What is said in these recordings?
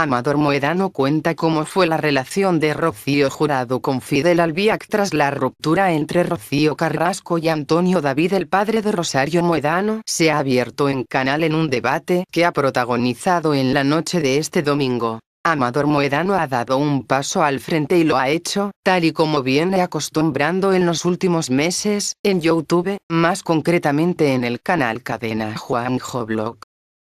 Amador Moedano cuenta cómo fue la relación de Rocío Jurado con Fidel Albiac tras la ruptura entre Rocío Carrasco y Antonio David el padre de Rosario Moedano. Se ha abierto en canal en un debate que ha protagonizado en la noche de este domingo. Amador Moedano ha dado un paso al frente y lo ha hecho, tal y como viene acostumbrando en los últimos meses, en YouTube, más concretamente en el canal Cadena Juanjo Blog.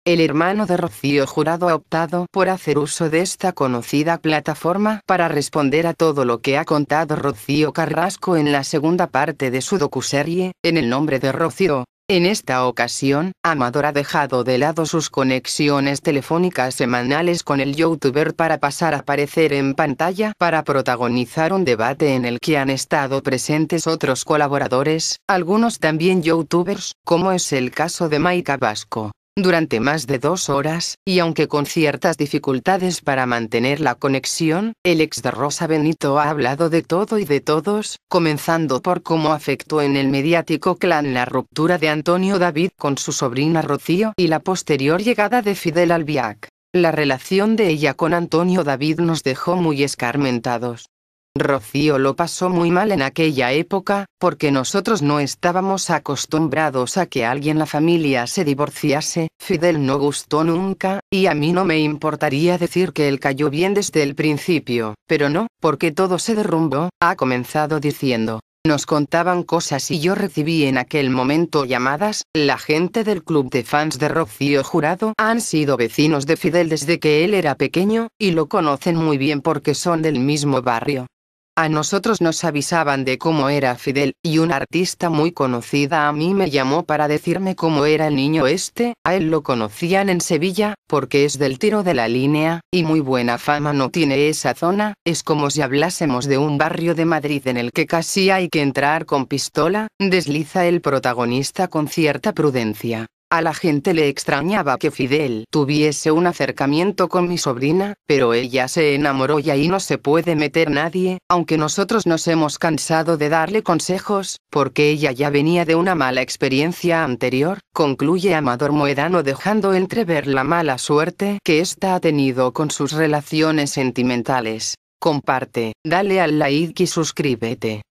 El hermano de Rocío Jurado ha optado por hacer uso de esta conocida plataforma para responder a todo lo que ha contado Rocío Carrasco en la segunda parte de su docuserie, En el nombre de Rocío. En esta ocasión, Amador ha dejado de lado sus conexiones telefónicas semanales con el youtuber para pasar a aparecer en pantalla para protagonizar un debate en el que han estado presentes otros colaboradores, algunos también youtubers, como es el caso de Maika Vasco durante más de dos horas, y aunque con ciertas dificultades para mantener la conexión, el ex de Rosa Benito ha hablado de todo y de todos, comenzando por cómo afectó en el mediático clan la ruptura de Antonio David con su sobrina Rocío y la posterior llegada de Fidel Albiac. La relación de ella con Antonio David nos dejó muy escarmentados. Rocío lo pasó muy mal en aquella época, porque nosotros no estábamos acostumbrados a que alguien la familia se divorciase, Fidel no gustó nunca, y a mí no me importaría decir que él cayó bien desde el principio, pero no, porque todo se derrumbó, ha comenzado diciendo. Nos contaban cosas y yo recibí en aquel momento llamadas, la gente del club de fans de Rocío Jurado han sido vecinos de Fidel desde que él era pequeño, y lo conocen muy bien porque son del mismo barrio. A nosotros nos avisaban de cómo era Fidel, y una artista muy conocida a mí me llamó para decirme cómo era el niño este, a él lo conocían en Sevilla, porque es del tiro de la línea, y muy buena fama no tiene esa zona, es como si hablásemos de un barrio de Madrid en el que casi hay que entrar con pistola, desliza el protagonista con cierta prudencia. A la gente le extrañaba que Fidel tuviese un acercamiento con mi sobrina, pero ella se enamoró y ahí no se puede meter nadie, aunque nosotros nos hemos cansado de darle consejos, porque ella ya venía de una mala experiencia anterior, concluye Amador Moedano dejando entrever la mala suerte que ésta ha tenido con sus relaciones sentimentales. Comparte, dale al like y suscríbete.